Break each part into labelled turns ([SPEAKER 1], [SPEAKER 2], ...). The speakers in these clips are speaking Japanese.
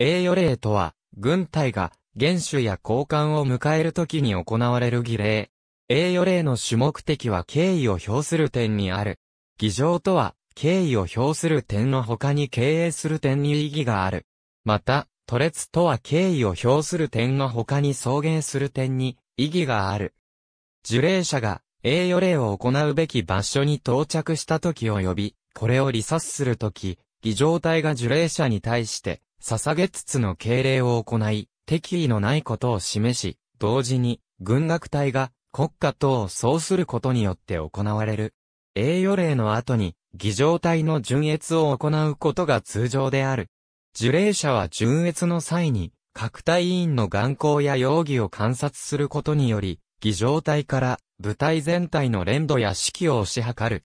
[SPEAKER 1] 栄誉礼とは、軍隊が、元首や高官を迎えるときに行われる儀礼。栄誉礼の主目的は敬意を表する点にある。儀状とは、敬意を表する点の他に敬営する点に意義がある。また、都列とは敬意を表する点の他に送迎する点に意義がある。受礼者が栄誉礼を行うべき場所に到着した時を呼び、これを離察するとき、儀状体が受礼者に対して、捧げつつの敬礼を行い、敵意のないことを示し、同時に、軍楽隊が国家等をそうすることによって行われる。栄誉礼の後に、儀状隊の巡越を行うことが通常である。受礼者は巡越の際に、各隊員の眼光や容疑を観察することにより、儀状隊から部隊全体の連度や指揮を推し量る。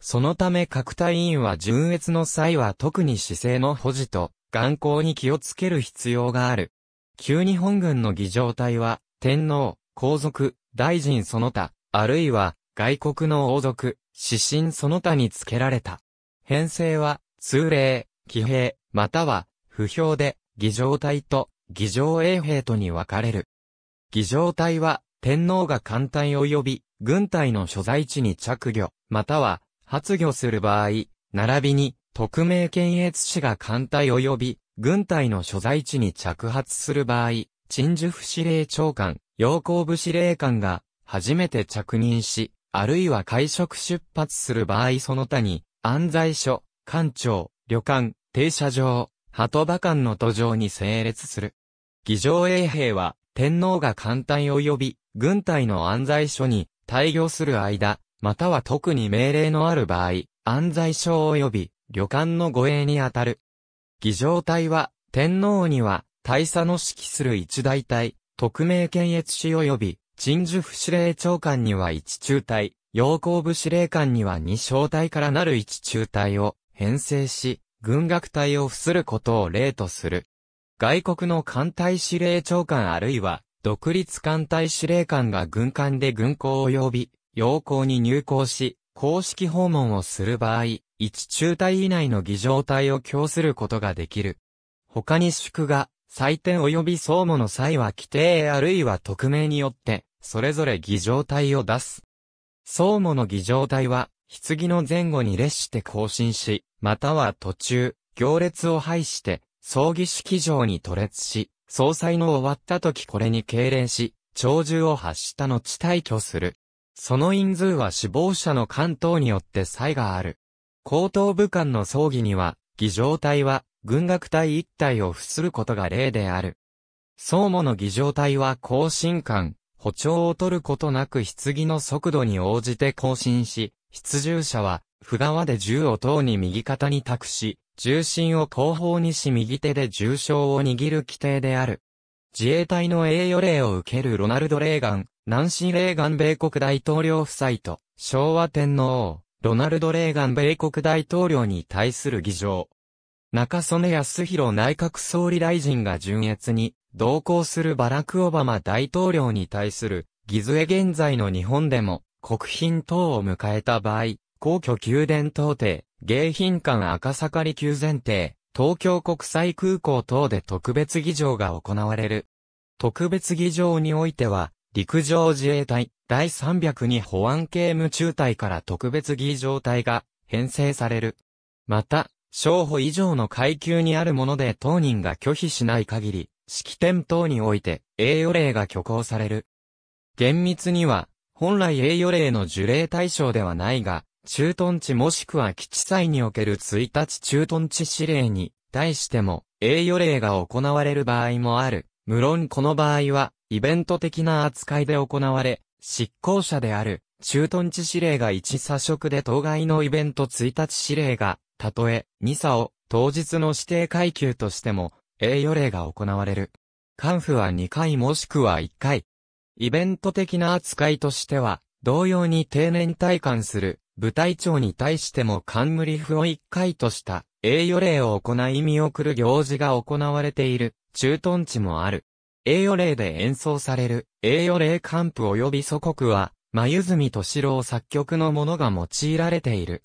[SPEAKER 1] そのため各隊員は巡越の際は特に姿勢の保持と、眼光に気をつける必要がある。旧日本軍の儀仗隊は、天皇、皇族、大臣その他、あるいは、外国の王族、指針その他に付けられた。編成は、通例、騎兵、または、不評で、儀仗隊と、儀仗衛兵とに分かれる。儀仗隊は、天皇が艦隊及び、軍隊の所在地に着魚、または、発魚する場合、並びに、特命検閲士が艦隊及び、軍隊の所在地に着発する場合、陳述府司令長官、要項部司令官が、初めて着任し、あるいは会食出発する場合その他に、安在所、艦長、旅館、停車場、鳩場間の途上に整列する。議場衛兵は、天皇が艦隊及び、軍隊の安在所に、退業する間、または特に命令のある場合、安在所及び、旅館の護衛にあたる。儀仗隊は、天皇には、大佐の指揮する一大隊、特命検閲士及び、陳樹府司令長官には一中隊、陽光部司令官には二小隊からなる一中隊を編成し、軍楽隊を付することを例とする。外国の艦隊司令長官あるいは、独立艦隊司令官が軍艦で軍港を呼び、陽光に入港し、公式訪問をする場合、1中隊以内の儀状隊を供することができる。他に宿が、採点及び相互の際は規定あるいは匿名によって、それぞれ儀状隊を出す。相互の儀状隊は、棺の前後に列して更新し、または途中、行列を排して、葬儀式場に渡列し、総裁の終わった時これに敬礼し、長寿を発した後退去する。その人数は死亡者の関東によって差がある。高等武官の葬儀には、儀仗隊は、軍楽隊一体を付することが例である。相模の儀仗隊は更新官、歩調を取ることなく棺の速度に応じて更新し、出従者は、不側で銃を塔に右肩に託し、重心を後方にし右手で重傷を握る規定である。自衛隊の栄誉礼を受けるロナルド・レーガン、ナンシー・レーガン米国大統領夫妻と、昭和天皇ロナルド・レーガン米国大統領に対する議場。中曽根康弘内閣総理大臣が純越に、同行するバラク・オバマ大統領に対する、偽図へ現在の日本でも、国賓等を迎えた場合、皇居宮殿等邸、迎賓館赤坂離宮前邸、東京国際空港等で特別議場が行われる。特別議場においては、陸上自衛隊第302保安刑務中隊から特別儀状隊が編成される。また、商法以上の階級にあるもので当人が拒否しない限り、式典等において栄誉令が挙行される。厳密には、本来栄誉令の受令対象ではないが、駐屯地もしくは基地祭における1日駐屯地指令に対しても栄誉令が行われる場合もある。無論この場合は、イベント的な扱いで行われ、執行者である、駐屯地司令が1差職で当該のイベント1日司令が、たとえ、2査を、当日の指定階級としても、栄誉令が行われる。官府は2回もしくは1回。イベント的な扱いとしては、同様に定年退官する、部隊長に対しても冠府を1回とした、栄誉令を行い見送る行事が行われている、駐屯地もある。栄誉霊で演奏される、栄誉霊カンプ及び祖国は、眉住敏郎作曲のものが用いられている。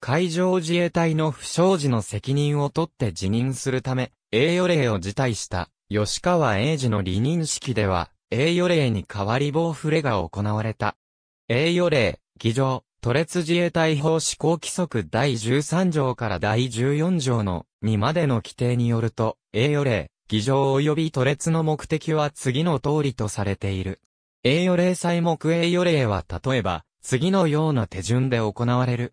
[SPEAKER 1] 海上自衛隊の不祥事の責任を取って辞任するため、栄誉霊を辞退した吉川英治の離任式では、栄誉霊に代わり棒触れが行われた。栄誉霊、議場、都列自衛隊法施行規則第13条から第14条の2までの規定によると、栄誉霊、議場及び都列の目的は次の通りとされている。栄誉礼祭目栄誉礼は例えば、次のような手順で行われる。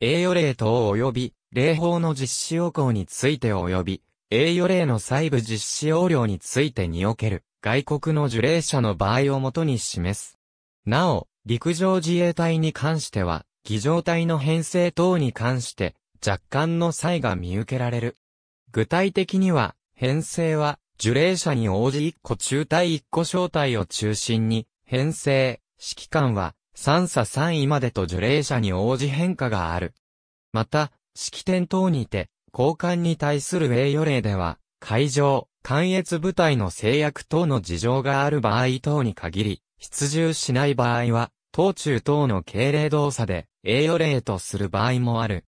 [SPEAKER 1] 栄誉礼等及び、礼法の実施要項について及び、栄誉礼の細部実施要領についてにおける、外国の受礼者の場合をもとに示す。なお、陸上自衛隊に関しては、儀仗隊の編成等に関して、若干の差異が見受けられる。具体的には、編成は、受霊者に応じ1個中隊1個小隊を中心に、編成、指揮官は、3差3位までと受霊者に応じ変化がある。また、式典等にて、交換に対する栄誉令では、会場、関越部隊の制約等の事情がある場合等に限り、出従しない場合は、当中等の敬礼動作で、栄誉令とする場合もある。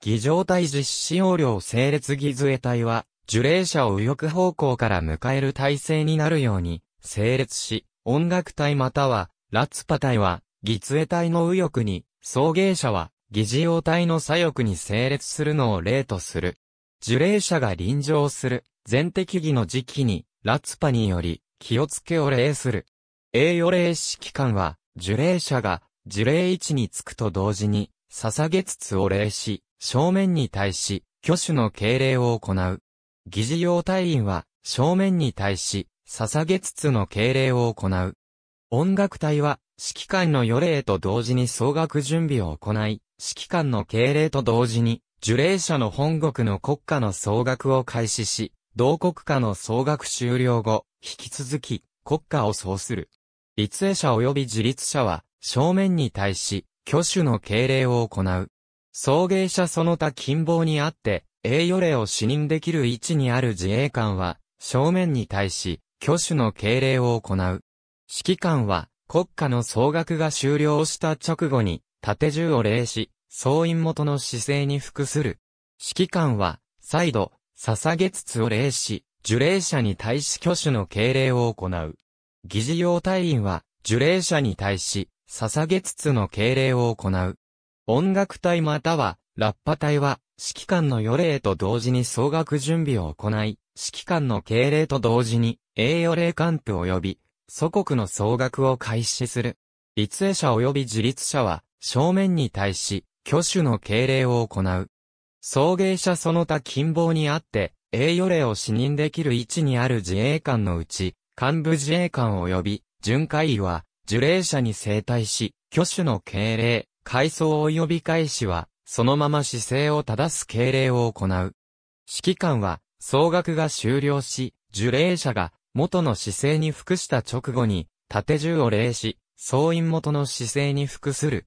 [SPEAKER 1] 儀状隊実施要領整列儀絵隊は、受霊者を右翼方向から迎える体制になるように、整列し、音楽隊または、ラツパ隊は、義杖隊の右翼に、送迎者は、疑事用隊の左翼に整列するのを例とする。受霊者が臨場する、全敵儀の時期に、ラツパにより、気をつけを礼する。栄誉礼式官は、受霊者が、受霊位置につくと同時に、捧げつつを礼し、正面に対し、挙手の敬礼を行う。疑似用隊員は、正面に対し、捧げつつの敬礼を行う。音楽隊は、指揮官の予礼と同時に総額準備を行い、指揮官の敬礼と同時に、受礼者の本国の国家の総額を開始し、同国家の総額終了後、引き続き、国家を総する。立営者及び自立者は、正面に対し、挙手の敬礼を行う。送迎者その他近傍にあって、栄誉令を視認できる位置にある自衛官は、正面に対し、挙手の敬礼を行う。指揮官は、国家の総額が終了した直後に、縦銃を礼し、総員元の姿勢に服する。指揮官は、再度、捧げつつを礼し、受礼者に対し挙手の敬礼を行う。議事用隊員は、受礼者に対し、捧げつつの敬礼を行う。音楽隊または、ラッパ隊は、指揮官の予令と同時に総額準備を行い、指揮官の敬礼と同時に、栄誉霊官府及び、祖国の総額を開始する。立営者及び自立者は、正面に対し、挙手の敬礼を行う。送迎者その他近傍にあって、栄誉礼を視認できる位置にある自衛官のうち、幹部自衛官及び、巡回医は、受礼者に整体し、挙手の敬礼、改装及び開始は、そのまま姿勢を正す敬礼を行う。指揮官は、総額が終了し、受礼者が元の姿勢に服した直後に、縦銃を礼し、総員元の姿勢に服する。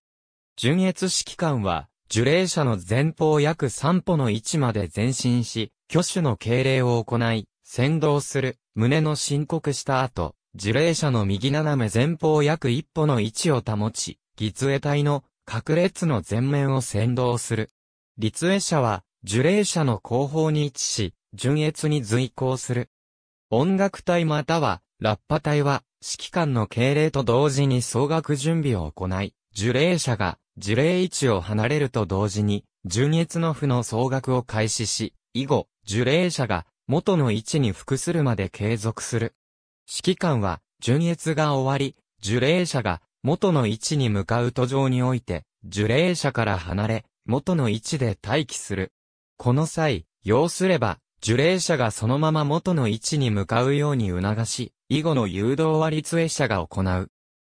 [SPEAKER 1] 順越指揮官は、受礼者の前方約3歩の位置まで前進し、挙手の敬礼を行い、先導する、胸の申告した後、受礼者の右斜め前方約1歩の位置を保ち、偽杖隊の各列の前面を先導する。立衛者は、樹齢者の後方に位置し、順越に随行する。音楽隊または、ラッパ隊は、指揮官の敬礼と同時に総額準備を行い、樹齢者が、樹齢位置を離れると同時に、順越の負の総額を開始し、以後、樹齢者が、元の位置に服するまで継続する。指揮官は、順越が終わり、樹齢者が、元の位置に向かう途上において、受霊者から離れ、元の位置で待機する。この際、要すれば、受霊者がそのまま元の位置に向かうように促し、以後の誘導は立営者が行う。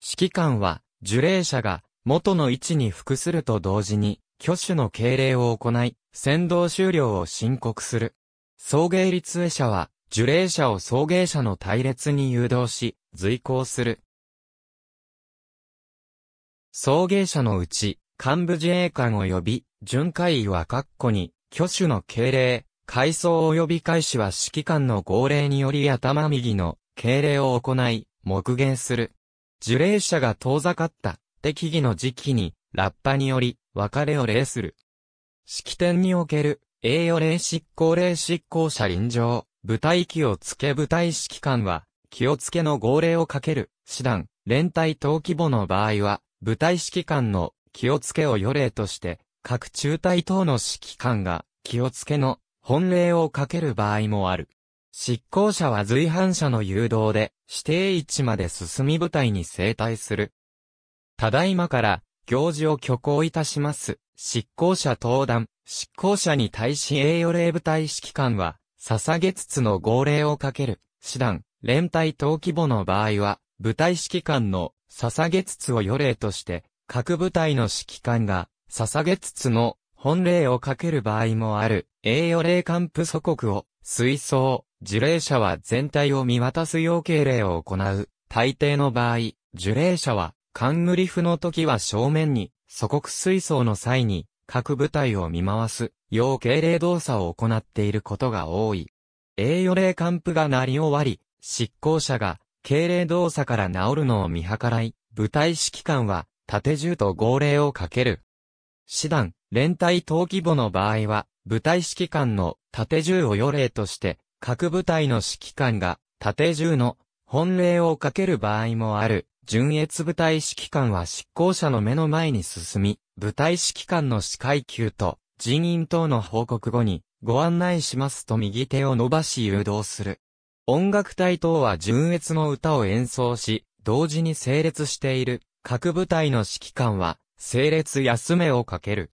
[SPEAKER 1] 指揮官は、受霊者が元の位置に服すると同時に、挙手の敬礼を行い、先導終了を申告する。送迎立営者は、受霊者を送迎者の隊列に誘導し、随行する。送迎者のうち、幹部自衛官及び、巡回医は括弧に、挙手の敬礼、改装及び開始は指揮官の号令により頭右の敬礼を行い、目言する。受礼者が遠ざかった、適宜の時期に、ラッパにより、別れを礼する。式典における、栄誉礼執行礼執行者臨場、部隊機をつけ部隊指揮官は、気をつけの号令をかける、師団、連帯等規模の場合は、部隊指揮官の気をつけを予例として、各中隊等の指揮官が気をつけの本令をかける場合もある。執行者は随伴者の誘導で指定位置まで進み部隊に整体する。ただいまから行事を挙行いたします。執行者登壇、執行者に対し栄誉令部隊指揮官は捧げつつの号令をかける。師団、連隊等規模の場合は、部隊指揮官の捧げつつを予例として、各部隊の指揮官が捧げつつの本例をかける場合もある、栄誉霊官部祖国を水槽、受霊者は全体を見渡す要敬礼を行う。大抵の場合、受霊者は、冠譜の時は正面に、祖国水槽の際に、各部隊を見回す、要敬礼動作を行っていることが多い。栄誉霊官譜が鳴り終わり、執行者が、敬礼動作から治るのを見計らい、部隊指揮官は、縦銃と号令をかける。師団、連隊等規模の場合は、部隊指揮官の縦銃を予令として、各部隊の指揮官が縦銃の本令をかける場合もある。順越部隊指揮官は執行者の目の前に進み、部隊指揮官の司会級と人員等の報告後にご案内しますと右手を伸ばし誘導する。音楽隊等は純越の歌を演奏し、同時に整列している各部隊の指揮官は、整列休めをかける。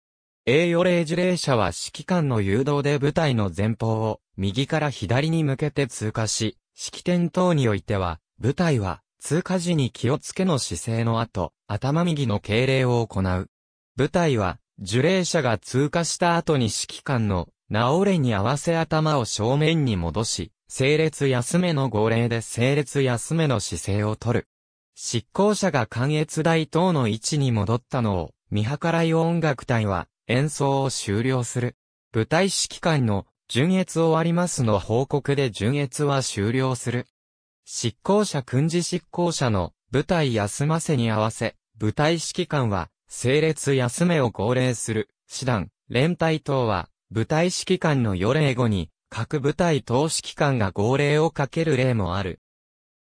[SPEAKER 1] 栄誉霊呪霊者は指揮官の誘導で部隊の前方を右から左に向けて通過し、式典等においては、部隊は通過時に気をつけの姿勢の後、頭右の敬礼を行う。部隊は、呪霊者が通過した後に指揮官の、直れに合わせ頭を正面に戻し、整列休めの号令で整列休めの姿勢をとる。執行者が関越台等の位置に戻ったのを、見計らい音楽隊は演奏を終了する。舞台指揮官の巡越終わりますの報告で巡越は終了する。執行者軍事執行者の舞台休ませに合わせ、舞台指揮官は、整列休めを号令する、師団、連隊等は、舞台指揮官の予令後に、各部隊投資機関が号令をかける例もある。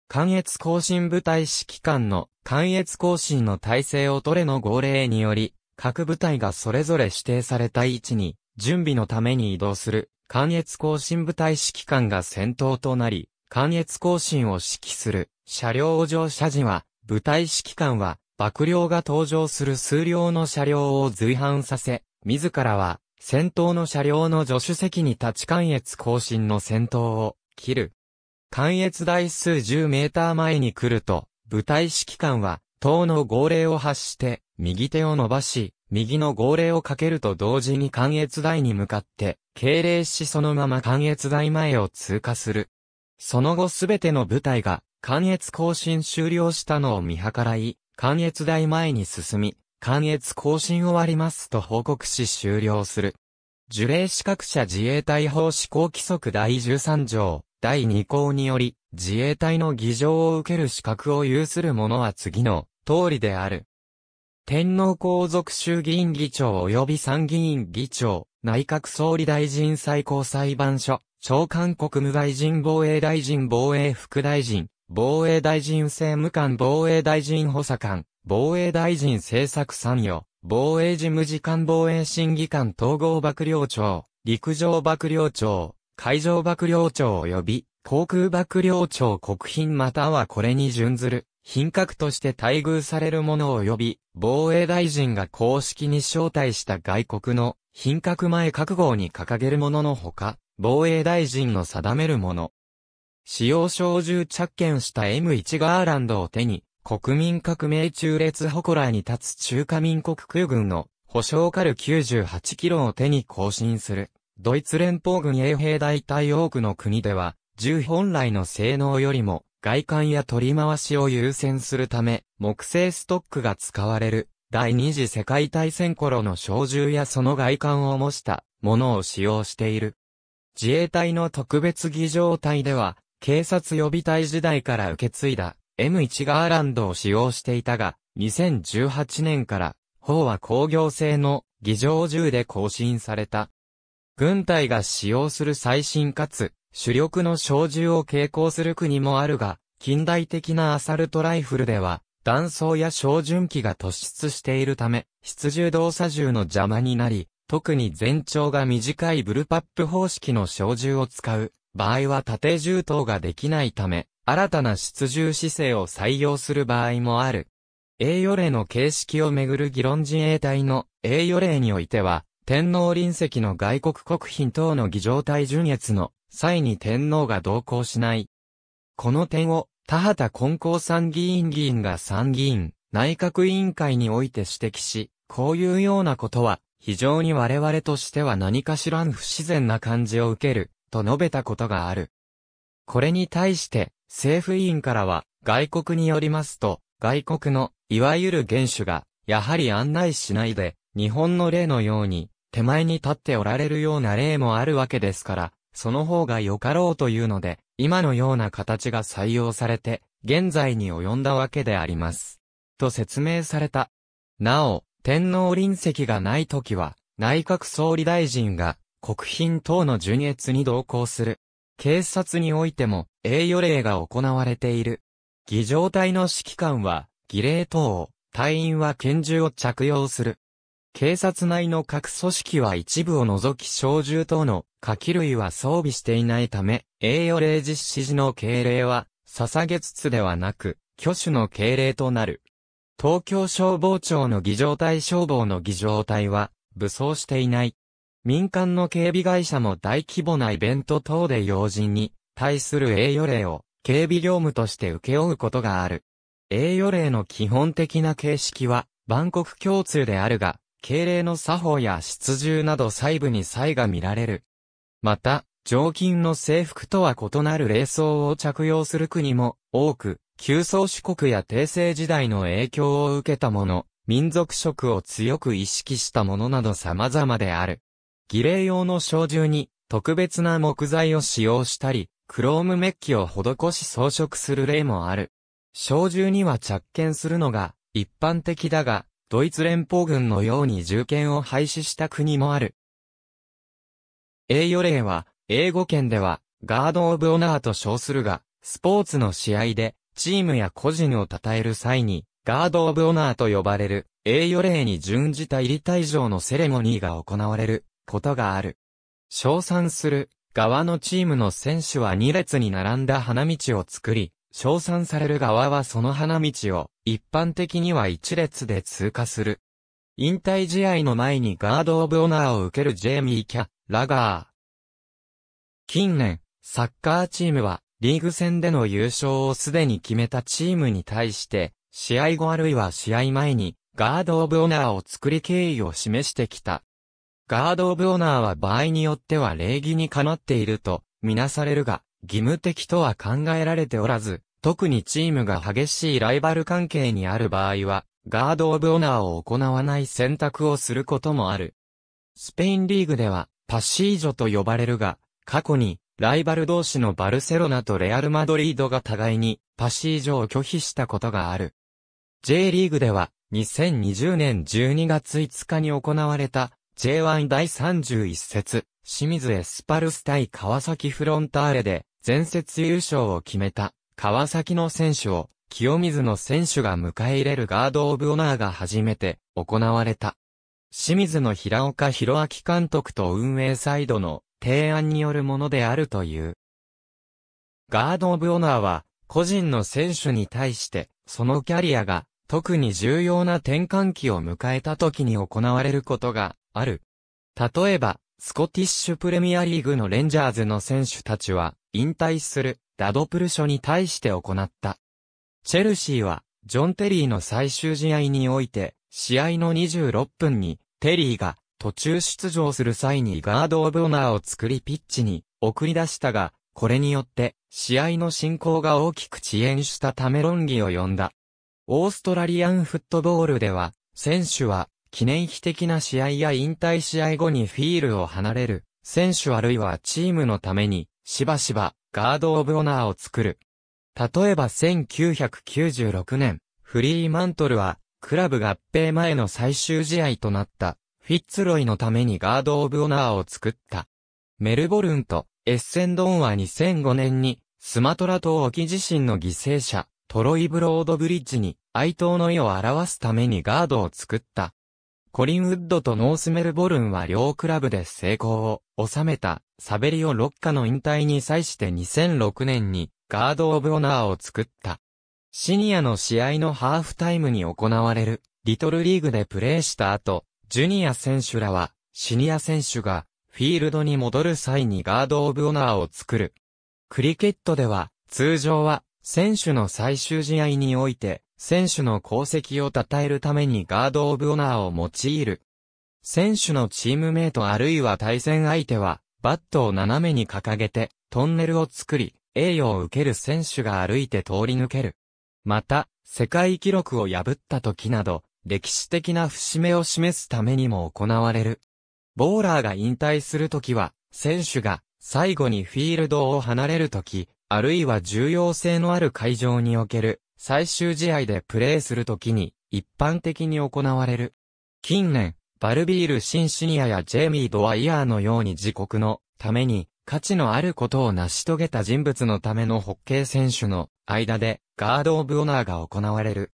[SPEAKER 1] 関越更新部隊指揮官の関越更新の体制を取れの号令により、各部隊がそれぞれ指定された位置に、準備のために移動する、関越更新部隊指揮官が先頭となり、関越更新を指揮する、車両を乗車時は、部隊指揮官は、幕僚が登場する数量の車両を随伴させ、自らは、先頭の車両の助手席に立ち関越更新の先頭を切る。関越台数10メーター前に来ると、部隊指揮官は、党の号令を発して、右手を伸ばし、右の号令をかけると同時に関越台に向かって、敬礼しそのまま関越台前を通過する。その後すべての部隊が、関越更新終了したのを見計らい、関越台前に進み、関越更新終わりますと報告し終了する。樹齢資格者自衛隊法施行規則第13条、第2項により、自衛隊の議場を受ける資格を有する者は次の通りである。天皇皇族衆議院議長及び参議院議長、内閣総理大臣最高裁判所、長官国務大臣防衛大臣防衛副大臣、防衛大臣政務官防衛大臣補佐官、防衛大臣政策参与、防衛事務次官防衛審議官統合幕僚長、陸上幕僚長、海上幕僚長及び、航空幕僚長国賓またはこれに準ずる、品格として待遇されるもの及び、防衛大臣が公式に招待した外国の、品格前覚悟に掲げるもののほか、防衛大臣の定めるもの。使用小銃着剣した M1 ガーランドを手に、国民革命中列祠に立つ中華民国空軍の保証カル98キロを手に更新する。ドイツ連邦軍衛兵大隊多くの国では、銃本来の性能よりも外観や取り回しを優先するため、木製ストックが使われる。第二次世界大戦頃の小銃やその外観を模したものを使用している。自衛隊の特別儀状隊では、警察予備隊時代から受け継いだ M1 ガーランドを使用していたが、2018年から、砲は工業製の偽場銃で更新された。軍隊が使用する最新かつ、主力の小銃を携行する国もあるが、近代的なアサルトライフルでは、弾倉や照準器が突出しているため、出銃動作銃の邪魔になり、特に全長が短いブルパップ方式の小銃を使う場合は縦充等ができないため、新たな出重姿勢を採用する場合もある。栄誉令の形式をめぐる議論陣営隊の栄誉令においては、天皇臨席の外国国賓等の議場体順越の際に天皇が同行しない。この点を田畑根高参議院議員が参議院内閣委員会において指摘し、こういうようなことは非常に我々としては何かしらん不自然な感じを受けると述べたことがある。これに対して、政府委員からは、外国によりますと、外国の、いわゆる元首が、やはり案内しないで、日本の例のように、手前に立っておられるような例もあるわけですから、その方が良かろうというので、今のような形が採用されて、現在に及んだわけであります。と説明された。なお、天皇臨席がない時は、内閣総理大臣が国賓等の巡越に同行する。警察においても、栄誉礼が行われている。儀状隊の指揮官は、儀礼等を、隊員は拳銃を着用する。警察内の各組織は一部を除き小銃等の火器類は装備していないため、栄誉礼実施時の敬礼は、捧げつつではなく、挙手の敬礼となる。東京消防庁の儀状隊消防の儀状隊は、武装していない。民間の警備会社も大規模なイベント等で要人に対する栄誉礼を警備業務として受け負うことがある。栄誉礼の基本的な形式は万国共通であるが、敬礼の作法や出従など細部に差異が見られる。また、常勤の制服とは異なる礼装を着用する国も多く、旧宗主国や帝政時代の影響を受けたもの、民族色を強く意識したものなど様々である。儀礼用の小銃に特別な木材を使用したり、クロームメッキを施し装飾する例もある。小銃には着剣するのが一般的だが、ドイツ連邦軍のように銃剣を廃止した国もある。栄誉例は、英語圏では、ガード・オブ・オナーと称するが、スポーツの試合で、チームや個人を称える際に、ガード・オブ・オナーと呼ばれる、栄誉礼に準じた入り退場のセレモニーが行われることがある。称賛する側のチームの選手は2列に並んだ花道を作り、称賛される側はその花道を一般的には1列で通過する。引退試合の前にガード・オブ・オナーを受けるジェイミー・キャ、ラガー。近年、サッカーチームはリーグ戦での優勝をすでに決めたチームに対して、試合後あるいは試合前にガード・オブ・オナーを作り敬意を示してきた。ガード・オブ・オナーは場合によっては礼儀にかなっていると、みなされるが、義務的とは考えられておらず、特にチームが激しいライバル関係にある場合は、ガード・オブ・オナーを行わない選択をすることもある。スペインリーグでは、パッシージョと呼ばれるが、過去に、ライバル同士のバルセロナとレアル・マドリードが互いに、パッシージョを拒否したことがある。J リーグでは、2020年12月5日に行われた、J1 第31節、清水エスパルス対川崎フロンターレで、前節優勝を決めた、川崎の選手を、清水の選手が迎え入れるガードオブオナーが初めて、行われた。清水の平岡博明監督と運営サイドの提案によるものであるという。ガードオブオナーは、個人の選手に対して、そのキャリアが特に重要な転換期を迎えた時に行われることがある。例えば、スコティッシュプレミアリーグのレンジャーズの選手たちは、引退するラドプル書に対して行った。チェルシーは、ジョン・テリーの最終試合において、試合の26分に、テリーが途中出場する際にガード・オブ・オナーを作りピッチに送り出したが、これによって、試合の進行が大きく遅延したため論議を呼んだ。オーストラリアンフットボールでは、選手は、記念碑的な試合や引退試合後にフィールを離れる、選手あるいはチームのために、しばしば、ガード・オブ・オナーを作る。例えば1996年、フリーマントルは、クラブ合併前の最終試合となった、フィッツロイのためにガード・オブ・オナーを作った。メルボルンとエッセンドンは2005年に、スマトラ島沖地震の犠牲者、トロイブロードブリッジに哀悼の意を表すためにガードを作った。コリンウッドとノースメルボルンは両クラブで成功を収めたサベリオ・ロッカの引退に際して2006年にガード・オブ・オナーを作った。シニアの試合のハーフタイムに行われるリトルリーグでプレーした後、ジュニア選手らはシニア選手がフィールドに戻る際にガード・オブ・オナーを作る。クリケットでは通常は選手の最終試合において、選手の功績を称えるためにガード・オブ・オナーを用いる。選手のチームメイトあるいは対戦相手は、バットを斜めに掲げて、トンネルを作り、栄誉を受ける選手が歩いて通り抜ける。また、世界記録を破った時など、歴史的な節目を示すためにも行われる。ボーラーが引退するときは、選手が最後にフィールドを離れるとき、あるいは重要性のある会場における最終試合でプレーするときに一般的に行われる。近年、バルビール・シンシニアやジェイミー・ドワイヤーのように自国のために価値のあることを成し遂げた人物のためのホッケー選手の間でガード・オブ・オナーが行われる。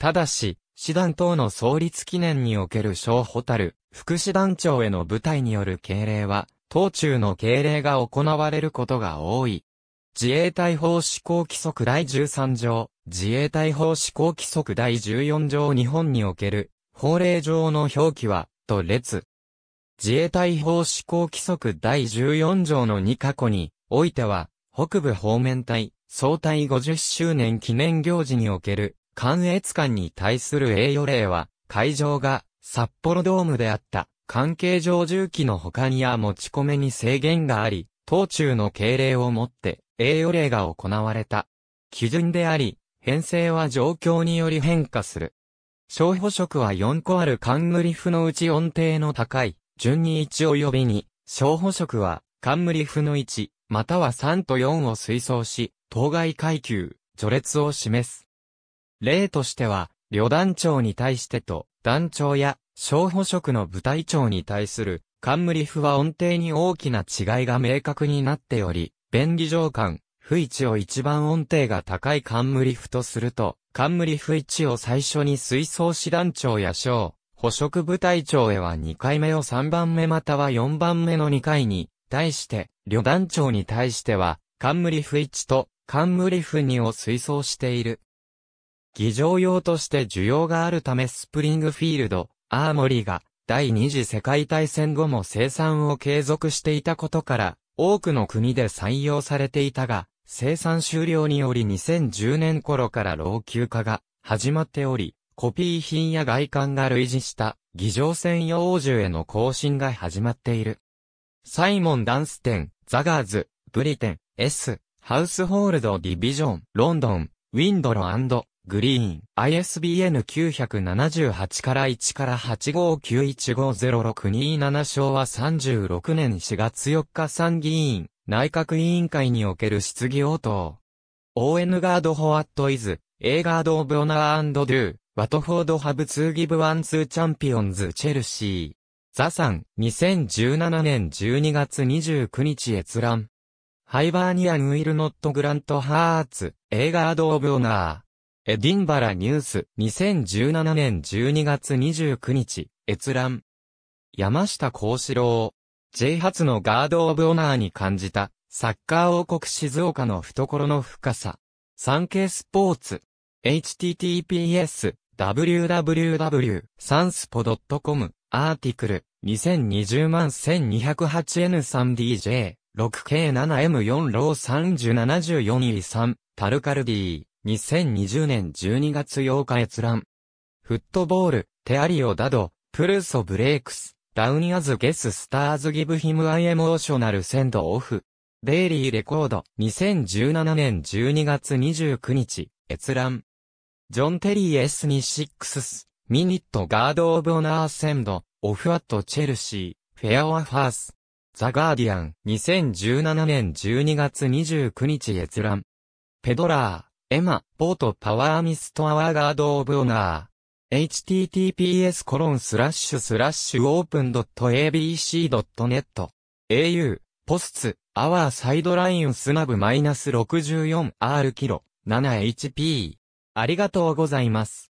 [SPEAKER 1] ただし、師団等の創立記念における小ホタル、副師団長への部隊による敬礼は、当中の敬礼が行われることが多い。自衛隊法施行規則第13条、自衛隊法施行規則第14条日本における、法令上の表記は、と列。自衛隊法施行規則第14条の2過去に、おいては、北部方面隊、総隊50周年記念行事における、関越官に対する栄誉令は、会場が、札幌ドームであった、関係上重機の他にや持ち込めに制限があり、当中の敬礼をもって、栄誉礼が行われた。基準であり、編成は状況により変化する。小補色は4個ある冠譜のうち音程の高い、順に1及びに、小補色は冠譜の1、または3と4を推奨し、当該階級、序列を示す。例としては、旅団長に対してと、団長や小補職の部隊長に対する、冠譜は音程に大きな違いが明確になっており、便宜上官不一を一番音程が高い冠譜とすると、冠譜一を最初に水槽師団長や小、捕食部隊長へは2回目を3番目または4番目の2回に、対して、旅団長に対しては、冠譜1と冠譜2を推送している。議場用として需要があるためスプリングフィールド、アーモリーが第二次世界大戦後も生産を継続していたことから、多くの国で採用されていたが、生産終了により2010年頃から老朽化が始まっており、コピー品や外観が類似した偽乗専用銃への更新が始まっている。サイモン・ダンス店、ザガーズ、ブリテン、S、ハウスホールド・ディビジョン、ロンドン、ウィンドログリーン、ISBN 978から1から859150627昭和36年4月4日参議院、内閣委員会における質疑応答。ON ガード・ホワット・イズ、A ガード・オブ・オナー・デュー、ワトフォード・ハブ・ツー・ギブ・ワン・ツー・チャンピオンズ・チェルシー。ザさん、2017年12月29日閲覧。ハイバーニアン・ウィル・ノット・グラント・ハーツ、エーガード・オブ・オナー。エディンバラニュース2017年12月29日、閲覧。山下幸四郎。J 発のガード・オブ・オナーに感じた、サッカー王国静岡の懐の深さ。産経スポーツ。https w w w s a n s p o c o m アーティクル2020万 1208N3DJ6K7M4 ロー 3074E3 タルカルディ2020年12月8日閲覧。フットボール、テアリオダド、プルソブレイクス、ダウニアズゲススターズギブヒムアイエモーショナルセンドオフ。デイリーレコード、2017年12月29日、閲覧。ジョン・テリー S26 ス、ミニットガード・オブ・オナー・センド、オフ・アット・チェルシー、フェア・ワ・ファース。ザ・ガーディアン、2017年12月29日閲覧ジョンテリーエスニシックスミニットガードオブオナーセンドオフアットチェルシーフェアオアファースザガーディアン2 0 1 7年1 2月2 9日閲覧ペドラー、エマ、ポートパワーミストアワーガードオブオナー。https コロンスラッシュスラッシュオープンドット abc.net au ポスツアワーサイドラインスナブマイナス 64R キロ 7HP ありがとうございます。